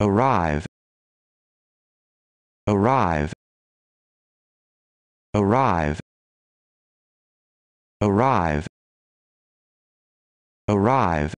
arrive arrive arrive arrive arrive